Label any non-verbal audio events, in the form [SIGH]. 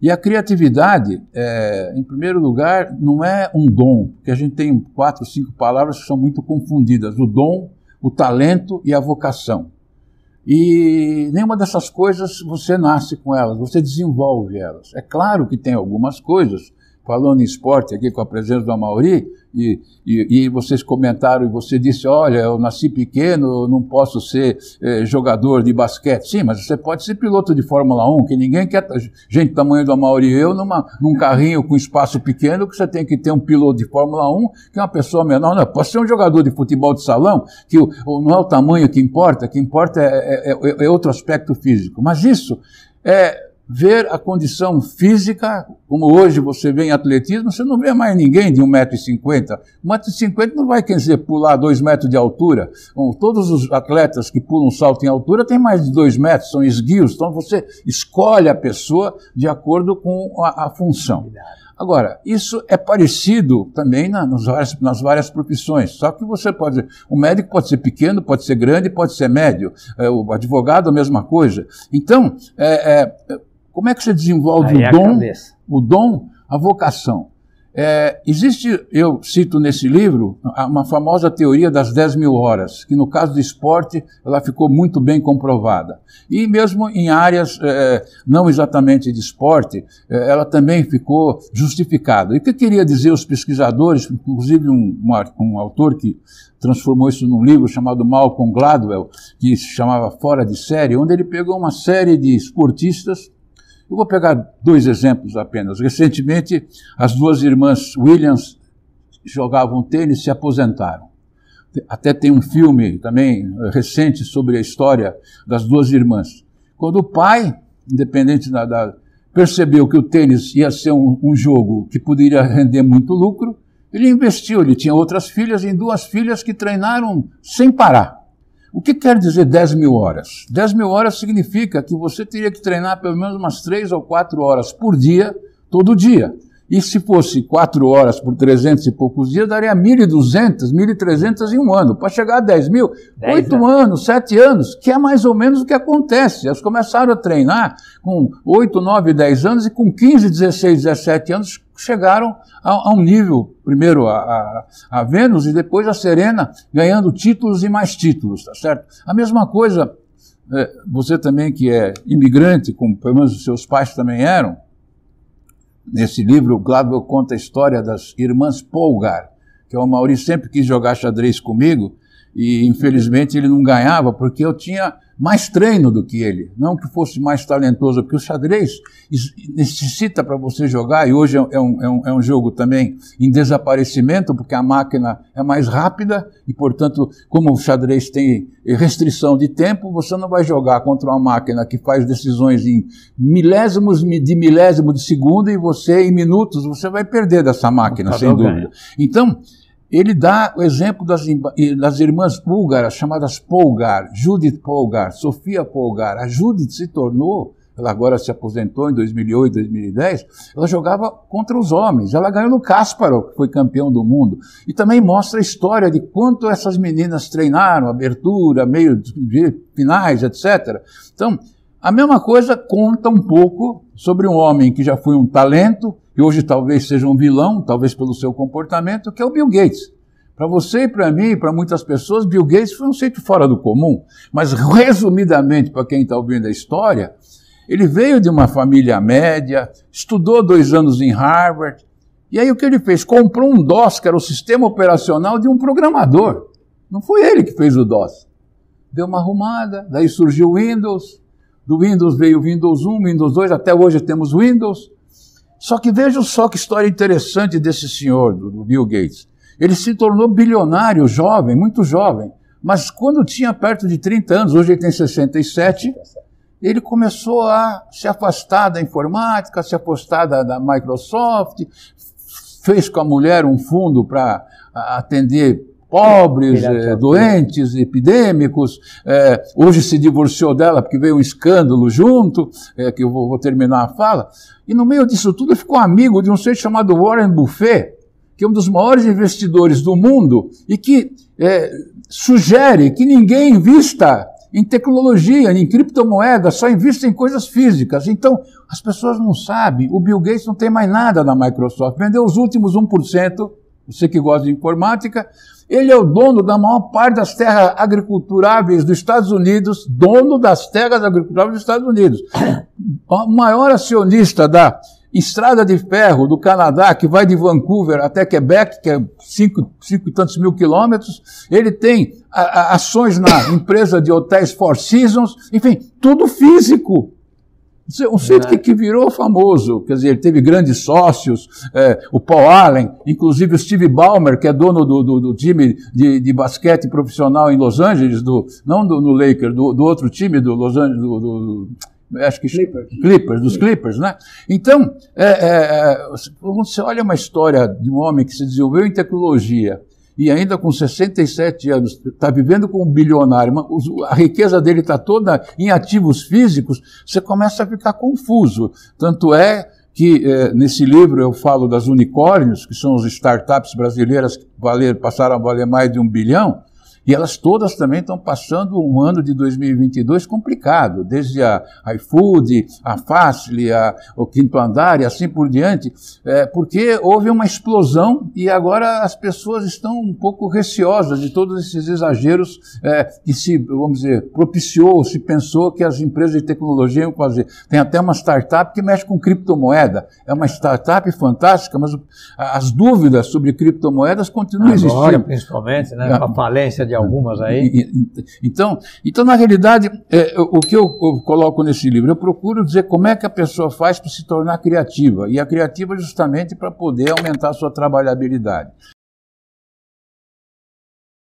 E a criatividade, é, em primeiro lugar, não é um dom, porque a gente tem quatro, cinco palavras que são muito confundidas: o dom, o talento e a vocação. E nenhuma dessas coisas você nasce com elas, você desenvolve elas. É claro que tem algumas coisas falando em esporte aqui com a presença do Amauri, e, e, e, vocês comentaram e você disse: Olha, eu nasci pequeno, não posso ser eh, jogador de basquete. Sim, mas você pode ser piloto de Fórmula 1, que ninguém quer gente tamanho do Amauri eu numa, num carrinho com espaço pequeno, que você tem que ter um piloto de Fórmula 1, que é uma pessoa menor. Não, pode ser um jogador de futebol de salão, que o, não é o tamanho que importa, o que importa é, é, é, é outro aspecto físico. Mas isso é ver a condição física, como hoje você vê em atletismo, você não vê mais ninguém de 1,50m. 1,50m não vai querer pular 2 metros de altura. Bom, todos os atletas que pulam salto em altura têm mais de 2 metros, são esguios. Então você escolhe a pessoa de acordo com a, a função. Agora, isso é parecido também na, nas, várias, nas, várias, profissões, só que você pode. O médico pode ser pequeno, pode ser grande, pode ser médio, é, o advogado, a mesma coisa. Então, é, é como é que você desenvolve o é dom, o dom, a vocação? É, existe, eu cito nesse livro, uma famosa teoria das 10 mil horas, que no caso do esporte ela ficou muito bem comprovada. E mesmo em áreas é, não exatamente de esporte, é, ela também ficou justificada. E o que queria dizer os pesquisadores, inclusive um, um, um autor que transformou isso num livro chamado Malcolm Gladwell, que se chamava Fora de Série, onde ele pegou uma série de esportistas eu vou pegar dois exemplos apenas. Recentemente, as duas irmãs Williams jogavam tênis e se aposentaram. Até tem um filme também eh, recente sobre a história das duas irmãs. Quando o pai, independente da, da percebeu que o tênis ia ser um, um jogo que poderia render muito lucro, ele investiu. Ele tinha outras filhas, em duas filhas que treinaram sem parar o que quer dizer 10 mil horas? 10 mil horas significa que você teria que treinar pelo menos umas 3 ou 4 horas por dia, todo dia. E se fosse 4 horas por 300 e poucos dias, daria 1.200, 1.300 em um ano. Para chegar a 10 mil, 8 anos. anos, 7 anos, que é mais ou menos o que acontece. Elas começaram a treinar com 8, 9, 10 anos e com 15, 16, 17 anos chegaram a, a um nível, primeiro a, a, a, Vênus e depois a Serena, ganhando títulos e mais títulos, tá certo? A mesma coisa, é, você também que é imigrante, como pelo menos os seus pais também eram, nesse livro Gladwell conta a história das irmãs Polgar, que é o Mauri sempre quis jogar xadrez comigo, e infelizmente ele não ganhava porque eu tinha mais treino do que ele, não que fosse mais talentoso, porque o xadrez necessita para você jogar, e hoje é, é um, é, um, é um jogo também em desaparecimento, porque a máquina é mais rápida, e portanto, como o xadrez tem restrição de tempo, você não vai jogar contra uma máquina que faz decisões em milésimos de milésimo de segundo, e você, em minutos, você vai perder dessa máquina, sem dúvida. Ganha. Então, ele dá o exemplo das, das irmãs búlgaras, chamadas Polgar, Judith Polgar, Sofia Polgar. A Judith se tornou, ela agora se aposentou em 2008, 2010, ela jogava contra os homens. Ela ganhou no Kasparov, que foi campeão do mundo. E também mostra a história de quanto essas meninas treinaram, abertura, meio de finais, etc. Então, a mesma coisa conta um pouco sobre um homem que já foi um talento e hoje talvez seja um vilão, talvez pelo seu comportamento, que é o Bill Gates. Para você e para mim e para muitas pessoas, Bill Gates foi um sítio fora do comum. Mas, resumidamente, para quem está ouvindo a história, ele veio de uma família média, estudou dois anos em Harvard, e aí o que ele fez? Comprou um DOS, que era o sistema operacional de um programador. Não foi ele que fez o DOS. Deu uma arrumada, daí surgiu o Windows, do Windows veio o Windows 1, Windows 2, até hoje temos Windows. Só que veja só que história interessante desse senhor, do Bill Gates. Ele se tornou bilionário jovem, muito jovem, mas quando tinha perto de 30 anos, hoje ele tem 67, ele começou a se afastar da informática, se afastar da, da Microsoft, fez com a mulher um fundo para atender pobres, é, doentes, epidêmicos. É, hoje se divorciou dela porque veio um escândalo junto, é, que eu vou, vou, terminar a fala. E no meio disso tudo ficou amigo de um sujeito chamado Warren Buffet, que é um dos maiores investidores do mundo e que sugere que ninguém invista em tecnologia, em criptomoedas, só invista em coisas físicas. Então, as pessoas não sabem, o Bill Gates não tem mais nada na Microsoft, vendeu os últimos 1% você que gosta de informática, ele é o dono da maior parte das terras agriculturáveis dos Estados Unidos, dono das terras agriculturáveis dos Estados Unidos. [COUGHS] O maior acionista da estrada de ferro do Canadá, que vai de Vancouver até Quebec, que é cinco, cinco e tantos mil quilômetros, ele tem a, a, ações na [COUGHS] empresa de hotéis Four Seasons, enfim, tudo físico. É um sujeito né? que, que, virou famoso, quer dizer, ele teve grandes sócios, é, o Paul Allen, inclusive o Steve Ballmer, que é dono do, do, do time de, de, basquete profissional em Los Angeles, do, não do, no Lakers, do, do outro time do Los Angeles, do, acho que Clippers, Clippers dos Clippers, né? Então, é, é, quando é, você olha uma história de um homem que se desenvolveu em tecnologia, e ainda com 67 anos está vivendo com um bilionário, a riqueza dele está toda em ativos físicos, você começa a ficar confuso. Tanto é que eh, nesse livro eu falo das unicórnios, que são as startups brasileiras que valer, passaram a valer mais de um bilhão, e elas todas também estão passando um ano de 2022 complicado, desde a iFood, a Fastly, a, o Quinto Andar e assim por diante, é, porque houve uma explosão e agora as pessoas estão um pouco receosas de todos esses exageros é, que se, vamos dizer, propiciou, se pensou que as empresas de tecnologia iam fazer. Tem até uma startup que mexe com criptomoeda. É uma startup fantástica, mas as dúvidas sobre criptomoedas continuam agora, existindo. Principalmente, né, é. com a falência de algumas aí? Então, então na realidade, é, o que eu, eu coloco nesse livro? Eu procuro dizer como é que a pessoa faz para se tornar criativa. E a criativa, justamente, para poder aumentar a sua trabalhabilidade.